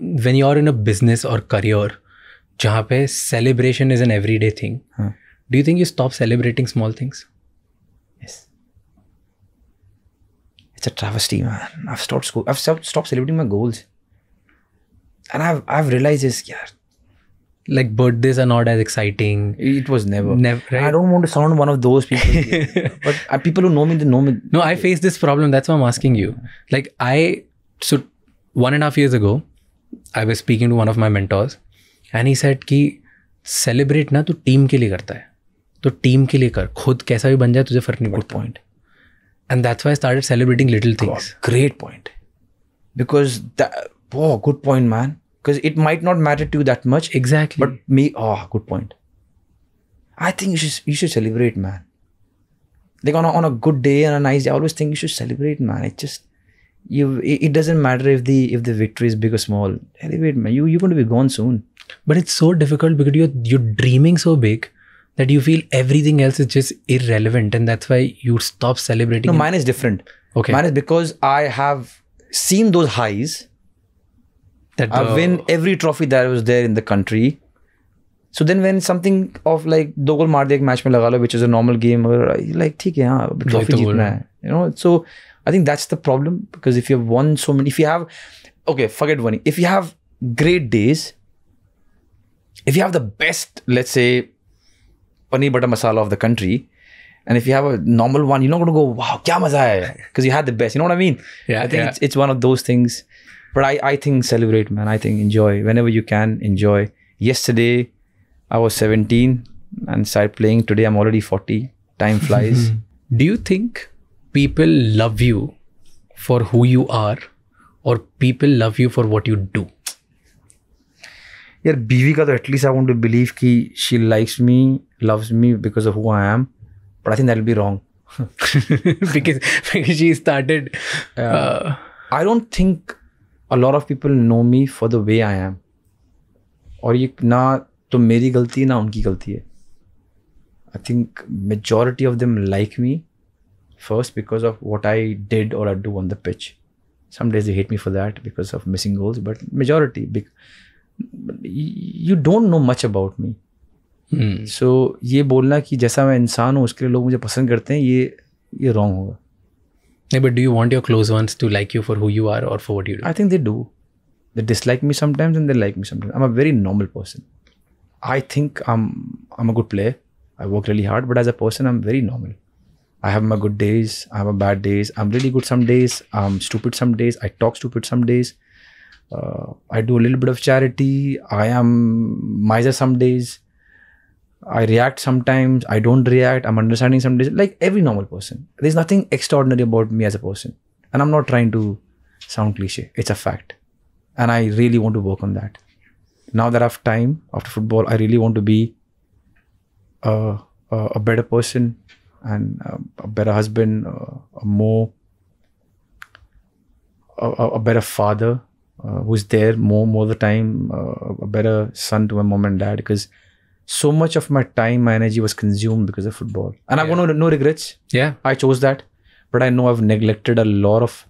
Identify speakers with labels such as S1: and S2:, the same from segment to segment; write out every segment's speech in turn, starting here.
S1: when you're in a business or career, जहाँ celebration is an everyday thing, huh. do you think you stop celebrating small things? Yes. It's a travesty, man. I've stopped school. I've stopped celebrating my goals, and I've I've realized this, yeah. Like birthdays are not as exciting. It was never. Never. Right? I don't want to sound one of those people, but uh, people who know me, they know me. No, I face this problem. That's why I'm asking you. Like I, so one and a half years ago, I was speaking to one of my mentors and he said कि celebrate ना तो team के लिए करता है तो team के लिए कर खुद कैसा भी बन जाए तुझे फर्क नहीं good point and that's why start celebrating little things great point because वो good point man because it might not matter to that much exactly but me good point I think you you should celebrate man देखो on a good day and nice I always think you should celebrate man it just you it doesn't matter if the if the victory is big or small Anyway, man you you're going to be gone soon but it's so difficult because you're you're dreaming so big that you feel everything else is just irrelevant and that's why you stop celebrating no mine is different okay mine is because i have seen those highs that i uh, win every trophy that was there in the country so then when something of like दो गोल मार दिया एक match में लगा लो which is a normal game like ठीक है हाँ trophy I think that's the problem because if you have won so many, if you have, okay, forget winning. If you have great days, if you have the best, let's say, paneer butter masala of the country, and if you have a normal one, you're not going to go, wow, kya maza hai? Because you had the best. You know what I mean? Yeah. I think yeah. It's, it's one of those things. But I, I think celebrate, man. I think enjoy. Whenever you can, enjoy. Yesterday, I was 17 and started playing. Today, I'm already 40. Time flies. Do you think people love you for who you are और people love you for what you do यार बीवी का तो at least I want to believe कि she likes me loves me because of who I am but I think be wrong because she started I don't think a lot of people know me for the way I am और ये ना तो मेरी गलती है ना उनकी गलती है I think majority of them like me First, because of what I did or I do on the pitch. Some days they hate me for that because of missing goals, but majority, big, you don't know much about me. So hmm. so, ये बोलना कि जैसा मैं इंसान हूँ उसके लिए लोग मुझे पसंद करते हैं ये ये रॉन्ग होगा नहीं but do you want your close ones to like you for who you are और for what you do I think they do they dislike me sometimes and they like me sometimes I am a very normal person I think I am I am a good player I work really hard but as a person I am very normal I have my good days. I have my bad days. I'm really good some days. I'm stupid some days. I talk stupid some days. Uh, I do a little bit of charity. I am miser some days. I react sometimes. I don't react. I'm understanding some days. Like every normal person. There's nothing extraordinary about me as a person. And I'm not trying to sound cliche. It's a fact. And I really want to work on that. Now that I have time after football, I really want to be a, uh, a, uh, a better person and a better husband, a more a, a better father uh, who's there more more the time, uh, a better son to my mom and dad because so much of my time, my energy was consumed because of football. And yeah. I've no, no regrets. Yeah. I chose that. But I know I've neglected a lot of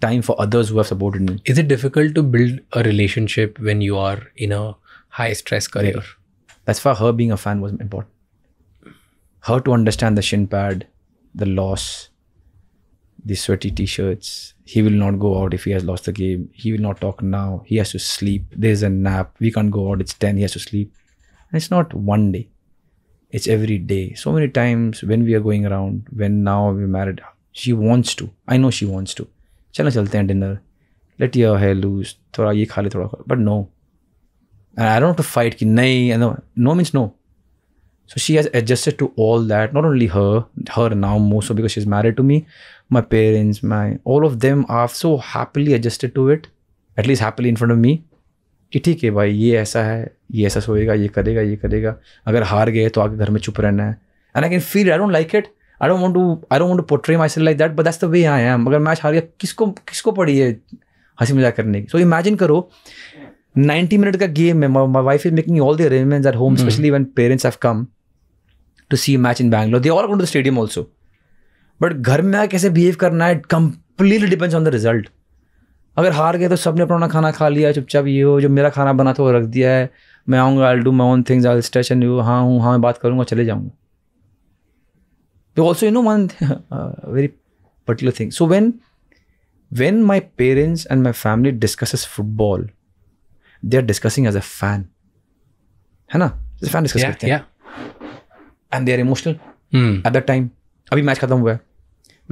S1: time for others who have supported me. Is it difficult to build a relationship when you are in a high stress career? That's why her being a fan was important how to understand the shin pad, the loss, the sweaty t-shirts. He will not go out if he has lost the game. He will not talk now. He has to sleep. There's a nap. We can't go out. It's 10. He has to sleep. And it's not one day. It's every day. So many times when we are going around, when now we're married, she wants to. I know she wants to. Chalo chalte hain dinner. Let your hair loose. ye But no. And I don't have to fight. Ki, No. no means no. So she has adjusted to all that. Not only her, her now more so because she's married to me. My parents, my all of them are so happily adjusted to it. At least happily in front of me. कि ठीक है भाई ये ऐसा है ये ऐसा सोएगा ये करेगा ये करेगा अगर हार गए तो आगे घर में चुप रहना है and I can feel I don't like it I don't want to I don't want to portray myself like that but that's the way I am अगर मैच हार गया किसको किसको पड़ी है हंसी मजाक करने की सो इमेजिन करो नाइन्टी मिनट का गेम है my wife is making all the arrangements at home specially when parents have come to see match in Bangalore they all all to the stadium also but घर में कैसे behave करना है it completely depends on the result अगर हार गए तो सब ने अपना खाना खा लिया चुपचाप ये हो जो मेरा खाना बना था वो रख दिया है मैं आऊँगा I do my own things I stretch you हाँ हूँ हाँ मैं बात करूँगा चले जाऊँगा तो also you know one very particular thing so when when my parents and my family discuss football they are discussing as a fan है ना फैन डिस्कस करते हैं and they are emotional at that time अभी match खत्म हुआ है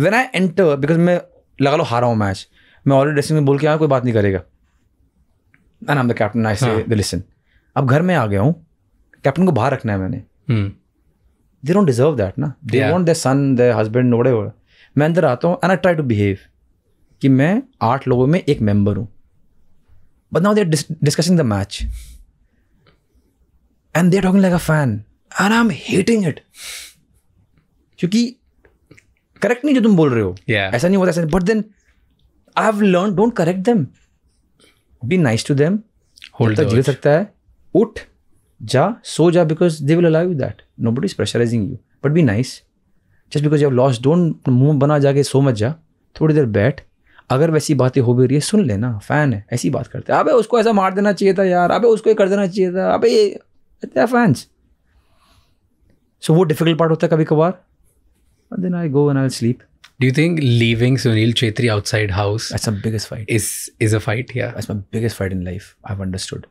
S1: when I enter because मैं लगा लो हारा हूँ मैच मैं ऑलरेडी ड्रेसिंग में बोल के आया कोई बात नहीं करेगा एंड आम द कैप्टन आई से द लिसन अब घर में आ गया हूँ कैप्टन को बाहर रखना है मैंने दे डोंट डिजर्व दैट ना they want the son the husband नोड़े वोड़े मैं अंदर आता हूँ and I try to behave कि मैं आठ लोगों में एक मेंबर हूँ but now they discussing the match and they talking like a fan and I am hating it क्योंकि करेक्ट नहीं जो तुम बोल रहे हो yeah. ऐसा नहीं होता ऐसा but then I have learn don't correct them be nice to them hold जी सकता है उठ जा सो जा because they will allow you that no but is pressurising you but be nice just because you lost don't move बना जाके सो मत जा थोड़ी देर बैठ अगर वैसी बातें हो भी रही है सुन लेना फैन है ऐसी बात करते हैं अबे उसको ऐसा मार देना चाहिए था यार अबे उसको ये कर देना चाहिए था अबे ये फैंस सो वो डिफिकल्ट पार्ट होता है कभी कभार then I go and I sleep Do you think leaving Sunil Chetri outside house? That's my biggest fight. Is is a fight, yeah. That's my biggest fight in life. I've understood,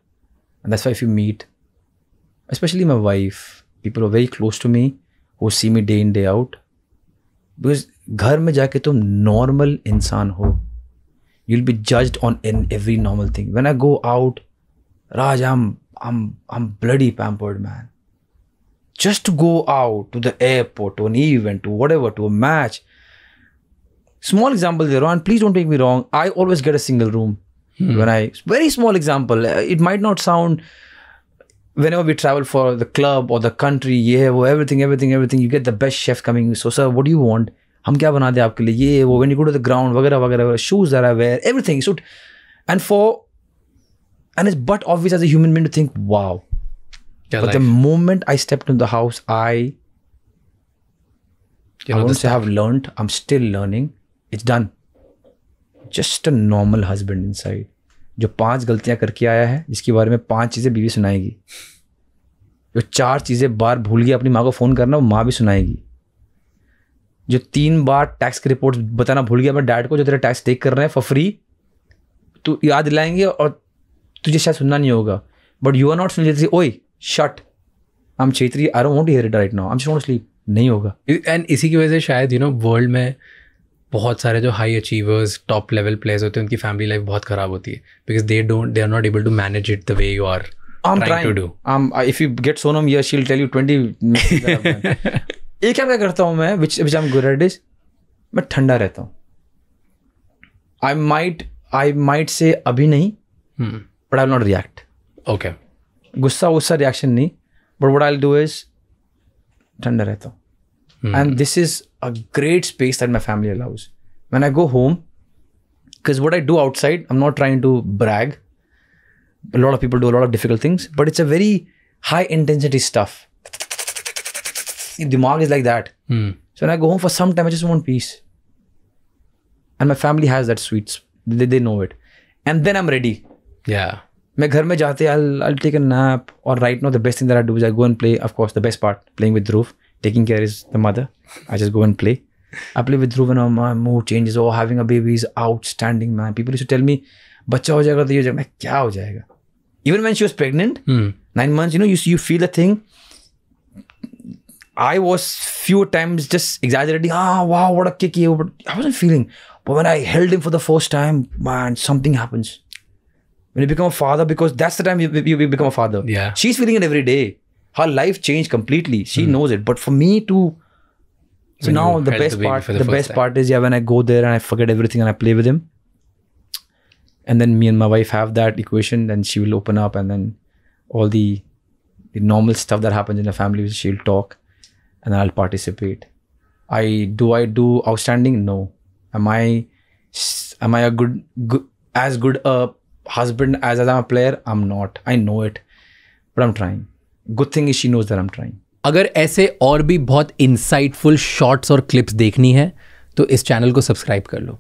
S1: and that's why if you meet, especially my wife, people who are very close to me, who see me day in day out, because घर में जाके तुम normal इंसान हो, you'll be judged on in every normal thing. When I go out, Raj, I'm I'm I'm bloody pampered man. just to go out to the airport, to an event, to whatever, to a match. Small example there, and please don't take me wrong. I always get a single room hmm. when I very small example. Uh, it might not sound whenever we travel for the club or the country, yeah, well, everything, everything, everything. You get the best chef coming. So, sir, what do you want? हम क्या बना दें आपके लिए ये वो when you go to the ground वगैरह go टद wagara, shoes are wear everything so And for and it's but obvious as a human being to think, wow. Your but life. the moment I stepped into the house, I you I don't say have learned. I'm still learning. It's done. Just a normal husband inside. जो पांच गलतियां करके आया है जिसके बारे में पांच चीजें बीवी सुनाएगी जो चार चीजें बार भूल गया अपनी माँ को फोन करना वो माँ भी सुनाएगी जो तीन बार टैक्स की रिपोर्ट बताना भूल गया अपने डैड को जो तेरा टैक्स टेक कर रहे हैं फॉर फ्री तू याद दिलाएंगे और तुझे शायद सुनना नहीं होगा बट यू आर नॉट सुन जैसे oi shut I'm Chhetri are I hear it right now um am sleep नहीं होगा एंड इसी की वजह से शायद यू नो वर्ल्ड में बहुत सारे जो high achievers top level players होते हैं उनकी फैमिली लाइफ बहुत खराब होती है because they don't they are not able to manage it the way you are I'm trying, trying to do. Um, if you get Sonam ये क्या क्या करता हूँ मैं विच विच आई एम मैं ठंडा रहता हूँ आई माइट आई माइट से अभी नहीं but I not react okay गुस्सा वुस्सा रिएक्शन नहीं but what I do is ठंडा रहता हूँ and this is a great space that my family allows when I go home because what I do outside I am not trying to brag lot of people do lot of difficult things but it's a very high intensity stuff दिमाग is like that so I go home for some time I just want peace and my family has that sweets they know it and then I am ready yeah मैं घर में जाते I I take a nap और right no the best thing that I do is I go and play of course the best part playing with Dhruv taking care is the mother I just go and play I play with Dhruv and my mood changes और having a baby is outstanding man people to tell me बच्चा हो जाएगा तो ये हो जाएगा क्या हो जाएगा even when she was pregnant nine months you know you you feel a thing I was few times just exaggerating. Ah, wow, what के kick! I wasn't feeling but when I held him for the first time, man, something when you become a father because that's the time you, you, become a father yeah she's feeling it every day her life changed completely she mm. knows it but for me to
S2: so when now the best the part the, the best time. part
S1: is yeah when i go there and i forget everything and i play with him and then me and my wife have that equation and she will open up and then all the, the normal stuff that happens in a family she'll talk and i'll participate i do i do outstanding no am i am i a good, good as good a husband as, as I'm a player, I'm not. I know it. But I'm trying. Good thing is she knows that I'm trying. अगर ऐसे और भी बहुत insightful shorts और clips देखनी है तो इस चैनल को सब्सक्राइब कर लो